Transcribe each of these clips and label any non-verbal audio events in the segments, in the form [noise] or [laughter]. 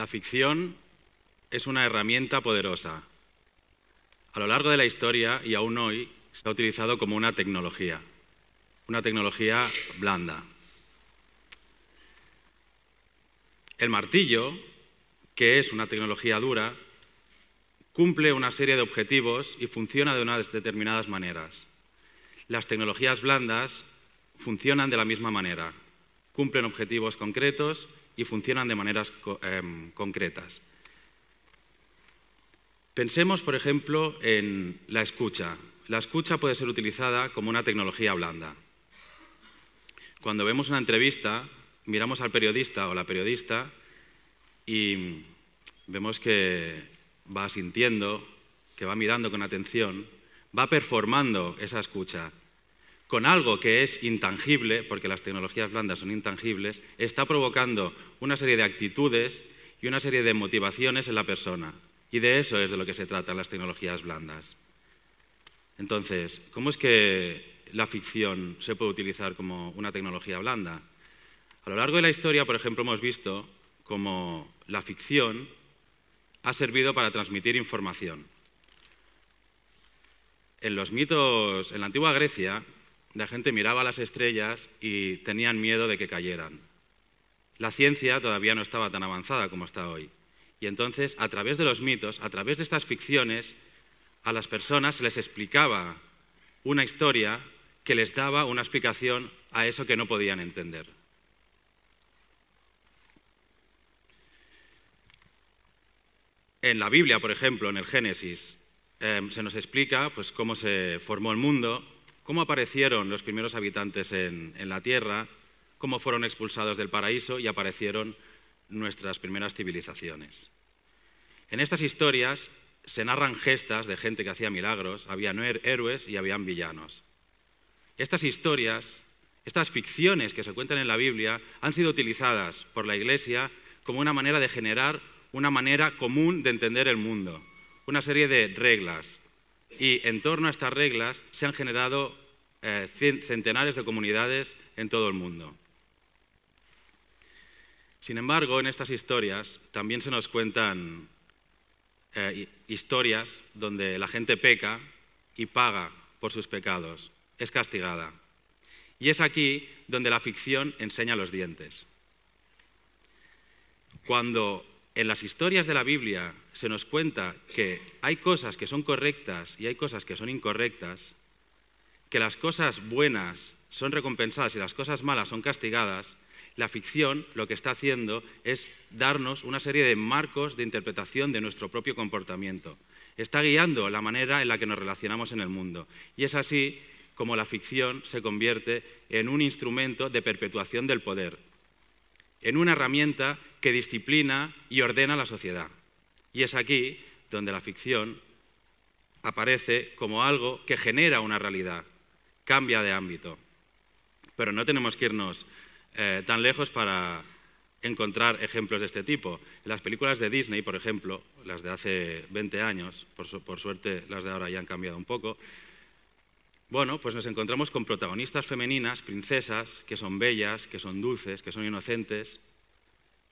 La ficción es una herramienta poderosa. A lo largo de la historia y aún hoy se ha utilizado como una tecnología, una tecnología blanda. El martillo, que es una tecnología dura, cumple una serie de objetivos y funciona de unas determinadas maneras. Las tecnologías blandas funcionan de la misma manera, cumplen objetivos concretos y funcionan de maneras em, concretas. Pensemos, por ejemplo, en la escucha. La escucha puede ser utilizada como una tecnología blanda. Cuando vemos una entrevista, miramos al periodista o la periodista y vemos que va sintiendo, que va mirando con atención, va performando esa escucha con algo que es intangible, porque las tecnologías blandas son intangibles, está provocando una serie de actitudes y una serie de motivaciones en la persona. Y de eso es de lo que se tratan las tecnologías blandas. Entonces, ¿cómo es que la ficción se puede utilizar como una tecnología blanda? A lo largo de la historia, por ejemplo, hemos visto cómo la ficción ha servido para transmitir información. En los mitos, en la antigua Grecia, la gente miraba las estrellas y tenían miedo de que cayeran. La ciencia todavía no estaba tan avanzada como está hoy. Y entonces, a través de los mitos, a través de estas ficciones, a las personas se les explicaba una historia que les daba una explicación a eso que no podían entender. En la Biblia, por ejemplo, en el Génesis, eh, se nos explica pues, cómo se formó el mundo, cómo aparecieron los primeros habitantes en, la Tierra, cómo fueron expulsados del paraíso y aparecieron nuestras primeras civilizaciones. En estas historias se narran gestas de gente que hacía milagros, había héroes y habían villanos. Estas historias, estas ficciones que se cuentan en la Biblia, han sido utilizadas por la Iglesia como una manera de generar una manera común de entender el mundo, una serie de reglas. Y en torno a estas reglas se han generado eh, centenares de comunidades en todo el mundo. Sin embargo, en estas historias también se nos cuentan eh, historias donde la gente peca y paga por sus pecados, es castigada. Y es aquí donde la ficción enseña los dientes. Cuando en las historias de la Biblia se nos cuenta que hay cosas que son correctas y hay cosas que son incorrectas, que las cosas buenas son recompensadas y las cosas malas son castigadas, la ficción lo que está haciendo es darnos una serie de marcos de interpretación de nuestro propio comportamiento. Está guiando la manera en la que nos relacionamos en el mundo. Y es así como la ficción se convierte en un instrumento de perpetuación del poder, en una herramienta que disciplina y ordena la sociedad. Y es aquí donde la ficción aparece como algo que genera una realidad, cambia de ámbito. Pero no tenemos que irnos eh, tan lejos para encontrar ejemplos de este tipo. En las películas de Disney, por ejemplo, las de hace 20 años, por, por suerte las de ahora ya han cambiado un poco, bueno, pues nos encontramos con protagonistas femeninas, princesas, que son bellas, que son dulces, que son inocentes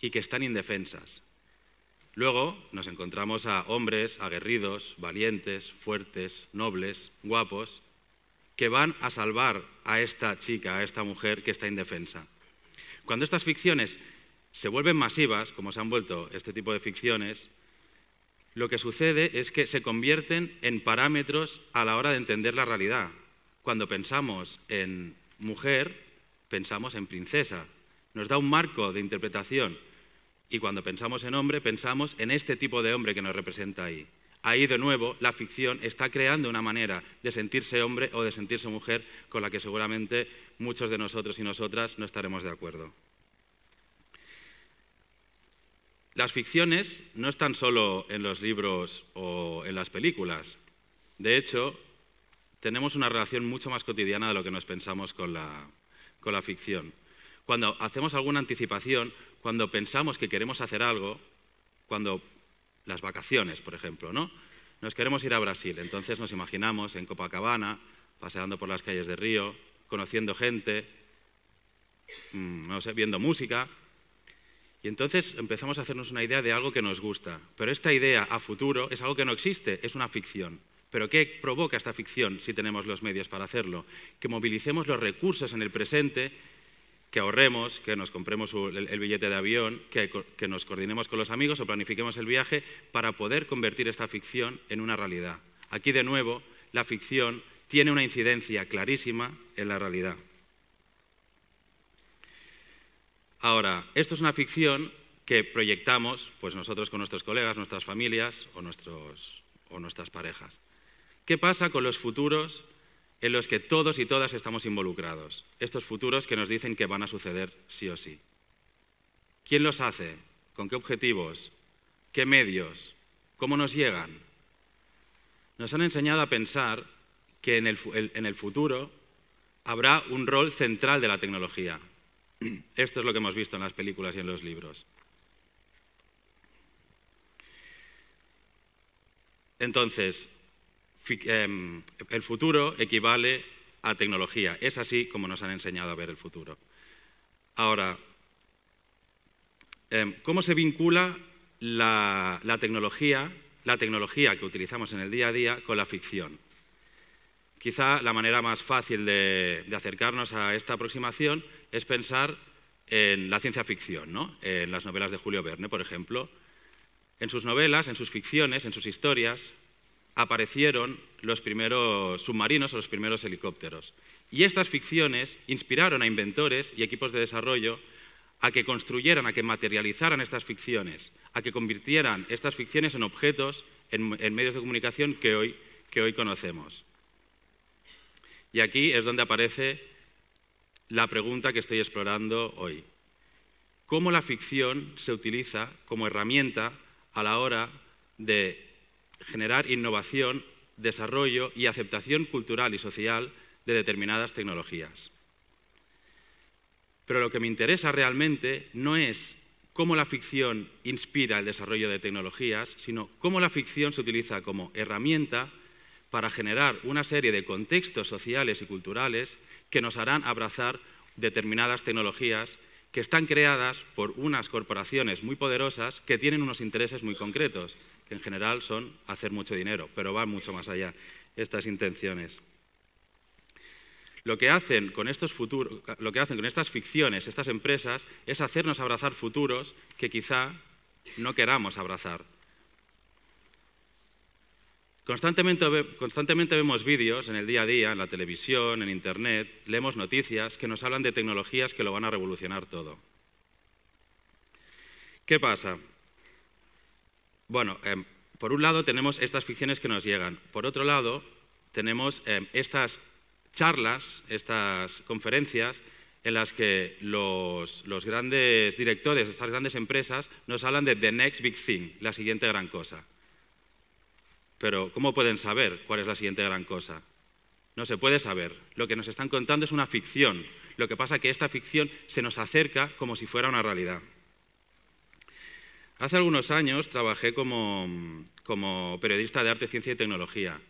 y que están indefensas. Luego nos encontramos a hombres aguerridos, valientes, fuertes, nobles, guapos, que van a salvar a esta chica, a esta mujer que está indefensa. Cuando estas ficciones se vuelven masivas, como se han vuelto este tipo de ficciones, lo que sucede es que se convierten en parámetros a la hora de entender la realidad. Cuando pensamos en mujer, pensamos en princesa. Nos da un marco de interpretación. Y cuando pensamos en hombre, pensamos en este tipo de hombre que nos representa ahí ahí de nuevo la ficción está creando una manera de sentirse hombre o de sentirse mujer con la que seguramente muchos de nosotros y nosotras no estaremos de acuerdo. Las ficciones no están solo en los libros o en las películas. De hecho, tenemos una relación mucho más cotidiana de lo que nos pensamos con la, con la ficción. Cuando hacemos alguna anticipación, cuando pensamos que queremos hacer algo, cuando las vacaciones, por ejemplo, ¿no? Nos queremos ir a Brasil, entonces nos imaginamos en Copacabana, paseando por las calles de Río, conociendo gente, mm, no sé, viendo música. Y entonces empezamos a hacernos una idea de algo que nos gusta. Pero esta idea a futuro es algo que no existe, es una ficción. Pero ¿qué provoca esta ficción si tenemos los medios para hacerlo? Que movilicemos los recursos en el presente que ahorremos, que nos compremos el, billete de avión, que, nos coordinemos con los amigos o planifiquemos el viaje para poder convertir esta ficción en una realidad. Aquí de nuevo, la ficción tiene una incidencia clarísima en la realidad. Ahora, esto es una ficción que proyectamos pues nosotros con nuestros colegas, nuestras familias o, nuestros, o nuestras parejas. ¿Qué pasa con los futuros en los que todos y todas estamos involucrados, estos futuros que nos dicen que van a suceder sí o sí. ¿Quién los hace? ¿Con qué objetivos? ¿Qué medios? ¿Cómo nos llegan? Nos han enseñado a pensar que en el, futuro habrá un rol central de la tecnología. [clears throat] Esto es lo que hemos visto en las películas y en los libros. Entonces, Em, el futuro equivale a tecnología. Es así como nos han enseñado a ver el futuro. Ahora, em, ¿cómo se vincula la, tecnología, la tecnología que utilizamos en el día a día con la ficción? Quizá la manera más fácil de, de acercarnos a esta aproximación es pensar en la ciencia ficción, ¿no? en las novelas de Julio Verne, por ejemplo. En sus novelas, en sus ficciones, en sus historias, aparecieron los primeros submarinos o los primeros helicópteros. Y estas ficciones inspiraron a inventores y equipos de desarrollo a que construyeran, a que materializaran estas ficciones, a que convirtieran estas ficciones en objetos, en, medios de comunicación que hoy, que hoy conocemos. Y aquí es donde aparece la pregunta que estoy explorando hoy. ¿Cómo la ficción se utiliza como herramienta a la hora de generar innovación, desarrollo y aceptación cultural y social de determinadas tecnologías. Pero lo que me interesa realmente no es cómo la ficción inspira el desarrollo de tecnologías, sino cómo la ficción se utiliza como herramienta para generar una serie de contextos sociales y culturales que nos harán abrazar determinadas tecnologías que están creadas por unas corporaciones muy poderosas que tienen unos intereses muy concretos, que en general son hacer mucho dinero, pero van mucho más allá estas intenciones. Lo que, hacen con lo que hacen con estas ficciones, estas empresas, es hacernos abrazar futuros que quizá no queramos abrazar Constantemente, vemos vídeos en el día a día, en la televisión, en Internet, leemos noticias que nos hablan de tecnologías que lo van a revolucionar todo. ¿Qué pasa? Bueno, em, por un lado tenemos estas ficciones que nos llegan, por otro lado tenemos em, estas charlas, estas conferencias en las que los, los, grandes directores de estas grandes empresas nos hablan de the next big thing, la siguiente gran cosa. Pero ¿cómo pueden saber cuál es la siguiente gran cosa? No se puede saber. Lo que nos están contando es una ficción. Lo que pasa es que esta ficción se nos acerca como si fuera una realidad. Hace algunos años trabajé como, periodista de arte, ciencia y tecnología.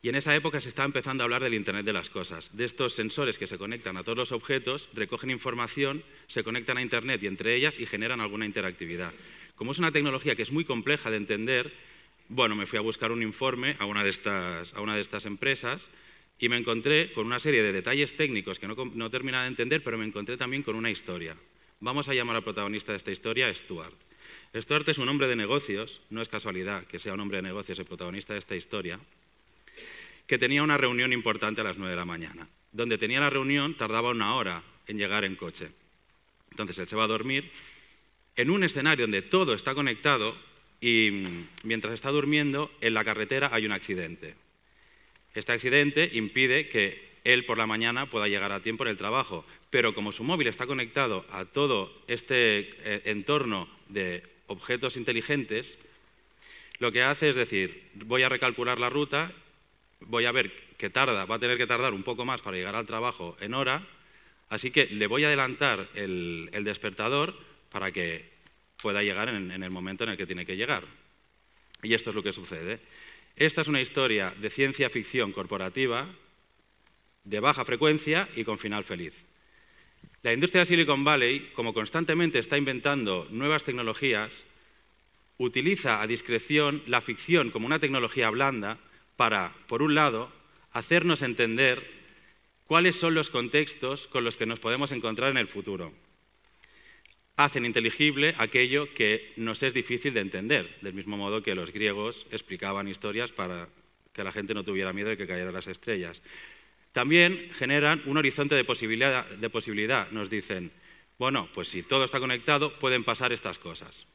Y en esa época se estaba empezando a hablar del Internet de las Cosas, de estos sensores que se conectan a todos los objetos, recogen información, se conectan a Internet y entre ellas y generan alguna interactividad. Como es una tecnología que es muy compleja de entender, bueno, me fui a buscar un informe a una de estas, a una de estas empresas y me encontré con una serie de detalles técnicos que no, no terminaba de entender, pero me encontré también con una historia. Vamos a llamar al protagonista de esta historia Stuart. Stuart es un hombre de negocios, no es casualidad que sea un hombre de negocios el protagonista de esta historia, que tenía una reunión importante a las 9 de la mañana. Donde tenía la reunión tardaba una hora en llegar en coche. Entonces él se va a dormir en un escenario donde todo está conectado, y mm, mientras está durmiendo en la carretera hay un accidente. Este accidente impide que él por la mañana pueda llegar a tiempo en el trabajo, pero como su móvil está conectado a todo este eh, entorno de objetos inteligentes, lo que hace es decir, voy a recalcular la ruta, voy a ver que tarda, va a tener que tardar un poco más para llegar al trabajo en hora, así que le voy a adelantar el, el despertador para que pueda llegar en, el momento en el que tiene que llegar. Y esto es lo que sucede. Esta es una historia de ciencia ficción corporativa de baja frecuencia y con final feliz. La industria de Silicon Valley, como constantemente está inventando nuevas tecnologías, utiliza a discreción la ficción como una tecnología blanda para, por un lado, hacernos entender cuáles son los contextos con los que nos podemos encontrar en el futuro hacen inteligible aquello que nos es difícil de entender, del mismo modo que los griegos explicaban historias para que la gente no tuviera miedo de que cayeran las estrellas. También generan un horizonte de posibilidad, de posibilidad. Nos dicen, bueno, pues si todo está conectado, pueden pasar estas cosas.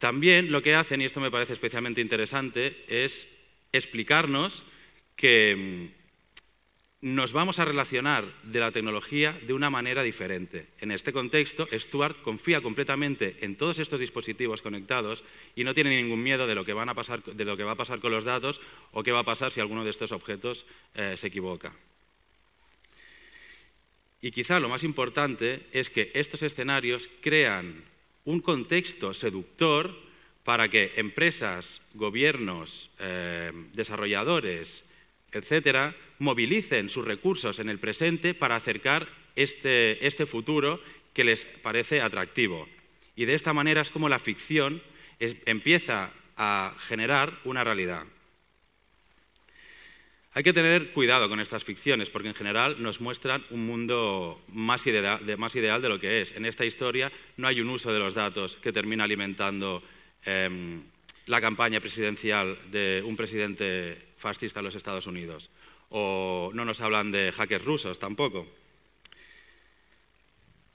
También lo que hacen, y esto me parece especialmente interesante, es explicarnos que mm, nos vamos a relacionar de la tecnología de una manera diferente. En este contexto, Stuart confía completamente en todos estos dispositivos conectados y no tiene ningún miedo de lo que, va a pasar con los datos o qué va a pasar si alguno de estos objetos eh, se equivoca. Y quizá lo más importante es que estos escenarios crean un contexto seductor para que empresas, gobiernos, eh, desarrolladores, etcétera, movilicen sus recursos en el presente para acercar este, este futuro que les parece atractivo. Y de esta manera es como la ficción empieza a generar una realidad. Hay que tener cuidado con estas ficciones porque en general nos muestran un mundo más, más ideal de lo que es. En esta historia no hay un uso de los datos que termina alimentando em, la campaña presidencial de un presidente fascista en los Estados Unidos. O no nos hablan de hackers rusos tampoco.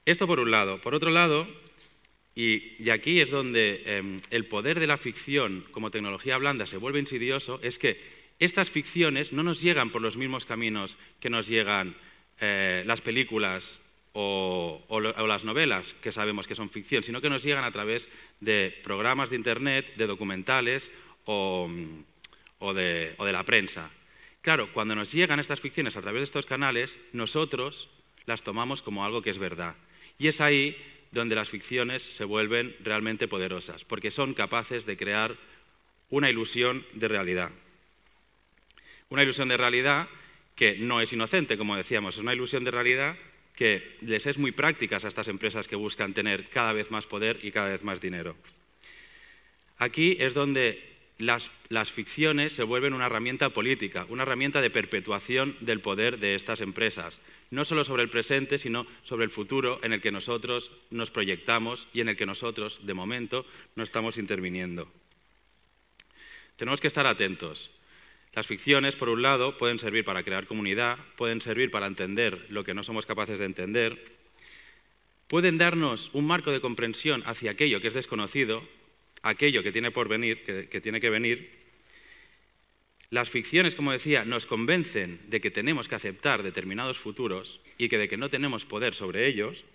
Esto por un lado. Por otro lado, y, aquí es donde em, el poder de la ficción como tecnología blanda se vuelve insidioso, es que estas ficciones no nos llegan por los mismos caminos que nos llegan eh, las películas o, las novelas, que sabemos que son ficción, sino que nos llegan a través de programas de Internet, de documentales o, de, de la prensa. Claro, cuando nos llegan estas ficciones a través de estos canales, nosotros las tomamos como algo que es verdad. Y es ahí donde las ficciones se vuelven realmente poderosas, porque son capaces de crear una ilusión de realidad. Una ilusión de realidad que no es inocente, como decíamos, es una ilusión de realidad que les es muy prácticas a estas empresas que buscan tener cada vez más poder y cada vez más dinero. Aquí es donde las, las, ficciones se vuelven una herramienta política, una herramienta de perpetuación del poder de estas empresas, no solo sobre el presente, sino sobre el futuro en el que nosotros nos proyectamos y en el que nosotros, de momento, no estamos interviniendo. Tenemos que estar atentos. Las ficciones, por un lado, pueden servir para crear comunidad, pueden servir para entender lo que no somos capaces de entender, pueden darnos un marco de comprensión hacia aquello que es desconocido, aquello que tiene por venir, que, tiene que venir. Las ficciones, como decía, nos convencen de que tenemos que aceptar determinados futuros y que de que no tenemos poder sobre ellos.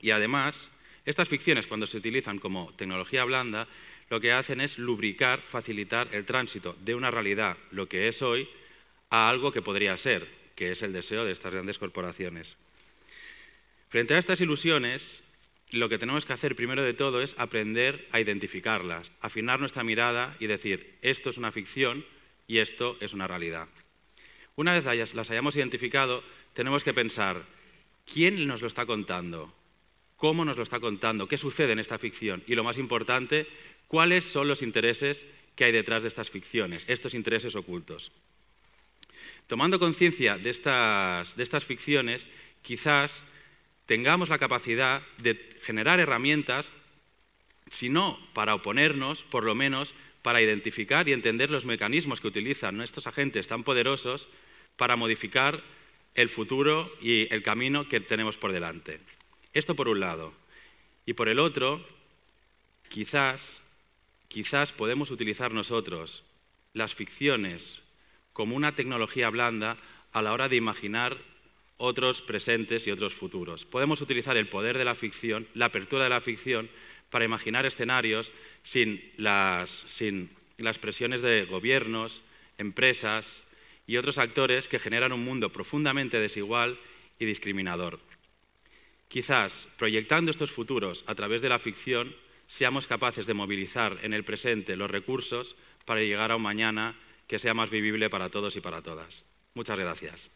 Y además, estas ficciones, cuando se utilizan como tecnología blanda, lo que hacen es lubricar, facilitar el tránsito de una realidad, lo que es hoy, a algo que podría ser, que es el deseo de estas grandes corporaciones. Frente a estas ilusiones, lo que tenemos que hacer primero de todo es aprender a identificarlas, afinar nuestra mirada y decir, esto es una ficción y esto es una realidad. Una vez las hayamos identificado, tenemos que pensar, ¿quién nos lo está contando? ¿Cómo nos lo está contando? ¿Qué sucede en esta ficción? Y lo más importante, cuáles son los intereses que hay detrás de estas ficciones, estos intereses ocultos. Tomando conciencia de estas, de estas ficciones, quizás tengamos la capacidad de generar herramientas, si no para oponernos, por lo menos para identificar y entender los mecanismos que utilizan estos agentes tan poderosos para modificar el futuro y el camino que tenemos por delante. Esto por un lado. Y por el otro, quizás quizás podemos utilizar nosotros las ficciones como una tecnología blanda a la hora de imaginar otros presentes y otros futuros. Podemos utilizar el poder de la ficción, la apertura de la ficción, para imaginar escenarios sin las, presiones de gobiernos, empresas y otros actores que generan un mundo profundamente desigual y discriminador. Quizás proyectando estos futuros a través de la ficción seamos capaces de movilizar en el presente los recursos para llegar a un mañana que sea más vivible para todos y para todas. Muchas gracias.